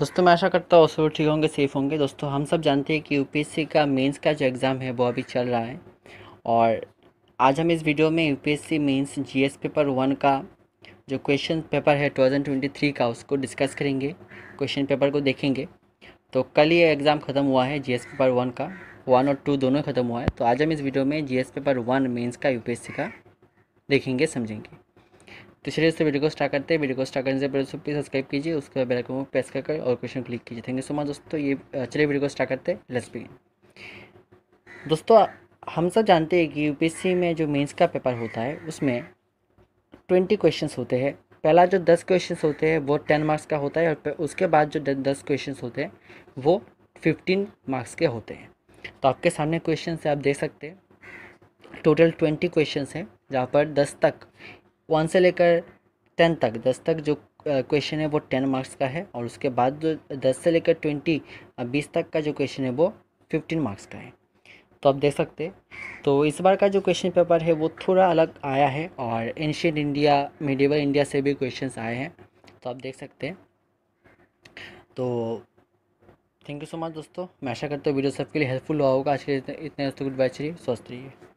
दोस्तों मैं आशा करता हूँ सब ठीक होंगे सेफ होंगे दोस्तों हम सब जानते हैं कि यूपीएससी का मेंस का जो एग्ज़ाम है वो अभी चल रहा है और आज हम इस वीडियो में UPSC mains GS paper one का जो क्वेश्चन पेपर है 2023 का उसको डिस्कस करेंगे क्वेश्चन पेपर को देखेंगे तो कल ये एग्ज़ाम ख़त्म हुआ है जी पेपर वन का वन और टू दोनों ख़त्म हुआ है तो आज हम इस वीडियो में जी पेपर वन मेन्स का यू का देखेंगे समझेंगे तो चलिए इससे तो वीडियो को स्टार्ट करते हैं वीडियो को स्टार्ट करने से पहले दोस्तों सब्सक्राइब कीजिए उसके बाद बेलाइकन को प्रेस कर, और क्वेश्चन क्लिक कीजिए थैंक यू सो मच दोस्तों ये चलिए वीडियो को स्टार्ट करते हैं लेट्स बिगिन दोस्तों हम सब जानते हैं कि यूपीएससी में जो मेंस का पेपर होता है उसमें ट्वेंटी क्वेश्चन होते हैं पहला जो दस क्वेश्चन होते हैं वो टेन मार्क्स का होता है और उसके बाद जो दस क्वेश्चन होते हैं वो फिफ्टीन मार्क्स के होते हैं तो आपके सामने क्वेश्चन आप देख सकते हैं टोटल ट्वेंटी क्वेश्चन हैं जहाँ पर दस तक वन से लेकर टेन तक दस तक जो क्वेश्चन है वो टेन मार्क्स का है और उसके बाद जो दस से लेकर ट्वेंटी बीस तक का जो क्वेश्चन है वो फिफ्टीन मार्क्स का है तो आप देख सकते हैं तो इस बार का जो क्वेश्चन पेपर है वो थोड़ा अलग आया है और एंशियट इंडिया मिडिवल इंडिया से भी क्वेश्चंस आए हैं तो आप देख सकते हैं तो थैंक यू सो मच दोस्तों मैं आशा करता हूँ वीडियो सबके लिए हेल्पफुल हुआ होगा आज के इतने दोस्तों गुड बाय स्वस्थ रहिए